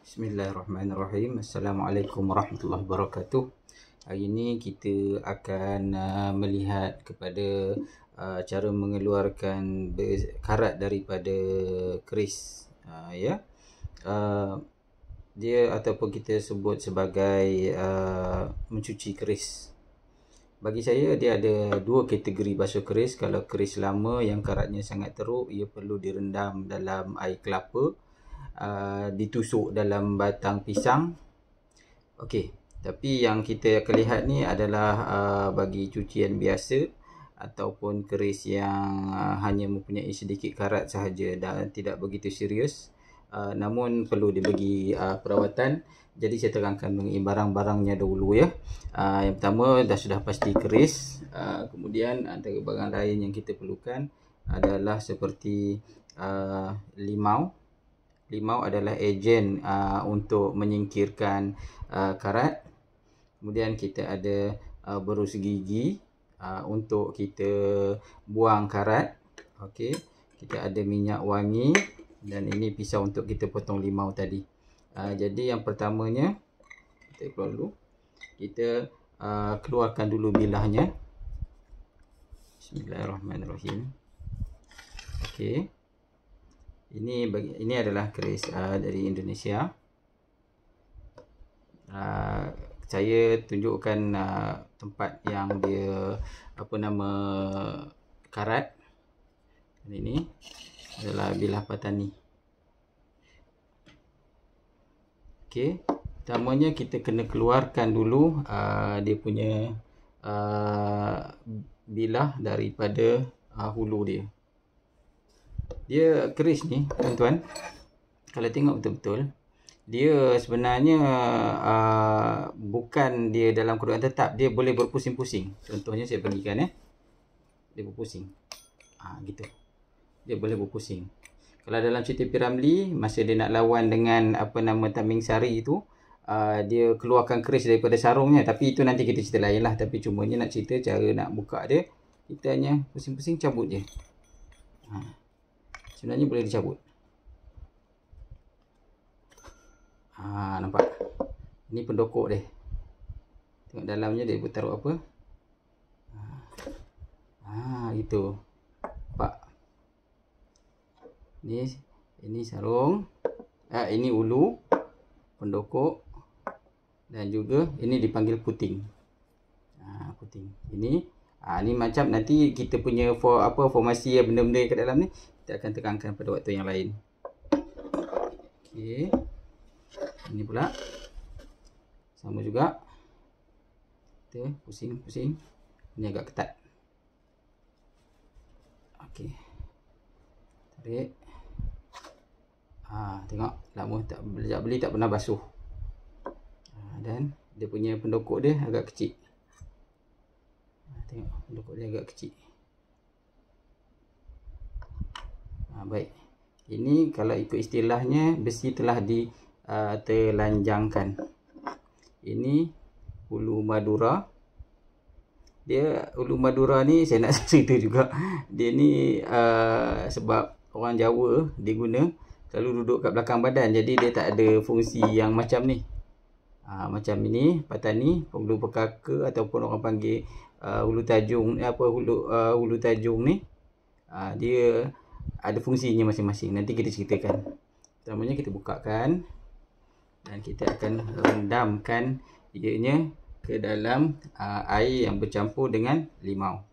Bismillahirrahmanirrahim. Assalamualaikum warahmatullahi wabarakatuh. Hari ini kita akan uh, melihat kepada uh, cara mengeluarkan karat daripada keris uh, ya. dia ataupun kita sebut sebagai mencuci keris. Bagi saya dia ada dua kategori basuh keris. Kalau keris lama yang karatnya sangat teruk, ia perlu direndam dalam air kelapa. Uh, ditusuk dalam batang pisang. Okey, tapi yang kita akan lihat ni adalah uh, bagi cucian biasa ataupun keris yang uh, hanya mempunyai sedikit karat sahaja dan tidak begitu serius. Uh, namun perlu diberi uh, perawatan jadi saya terangkan mengenai barang-barangnya dulu ya uh, yang pertama dah sudah pasti keris uh, kemudian antara barang lain yang kita perlukan adalah seperti uh, limau uh, limau adalah ejen uh, untuk menyingkirkan uh, karat. Kemudian kita ada uh, berus gigi uh, untuk kita buang karat. Okey, kita ada minyak wangi dan ini pisau untuk kita potong limau tadi. Uh, jadi yang pertamanya kita keluar dulu. Kita uh, keluarkan dulu bilahnya. Bismillahirrahmanirrahim. Okey. Ini bagi, ini adalah keris uh, dari Indonesia. Uh, saya tunjukkan uh, tempat yang dia apa nama karat. Ini adalah bilah patani. Okey, pertamanya kita kena keluarkan dulu uh, dia punya uh, bilah daripada uh, hulu dia dia keris ni tuan-tuan kalau tengok betul-betul dia sebenarnya uh, bukan dia dalam kedudukan tetap dia boleh berpusing-pusing contohnya saya bagikan ya eh. dia berpusing ah ha, gitu dia boleh berpusing kalau dalam cerita Piramli masa dia nak lawan dengan apa nama Taming Sari itu Uh, dia keluarkan keris daripada sarungnya tapi itu nanti kita cerita lain lah tapi cumanya nak cerita cara nak buka dia kita hanya pusing-pusing cabut je ha sebenarnya boleh dicabut. Ha, nampak? Ini pendokok dia. Tengok dalamnya dia buat taruh apa. Ha, ha, gitu. Nampak? Ini, ini sarung. Ah, ini ulu. Pendokok. Dan juga ini dipanggil puting. Ha, puting. Ini. Ha, ni macam nanti kita punya for apa formasi ya benda-benda yang kat dalam ni kita akan terangkan pada waktu yang lain. Okey. Ini pula. Sama juga. Kita pusing pusing. Ini agak ketat. Okey. Tarik. Ha, tengok lama tak beli tak pernah basuh. Ha, dan dia punya pendokok dia agak kecil. Tengok Dukuk dia agak kecil ha, Baik Ini kalau ikut istilahnya Besi telah di uh, Terlanjangkan Ini Ulu Madura Dia Ulu Madura ni Saya nak cerita juga Dia ni uh, Sebab Orang Jawa Dia guna Selalu duduk kat belakang badan Jadi dia tak ada Fungsi yang macam ni ha, macam ini patani hulu pekaka ataupun orang panggil uh, hulu tajung eh, apa hulu uh, hulu tajung ni ha, dia ada fungsinya masing-masing nanti kita ceritakan pertamanya kita bukakan dan kita akan rendamkan ianya ke dalam uh, air yang bercampur dengan limau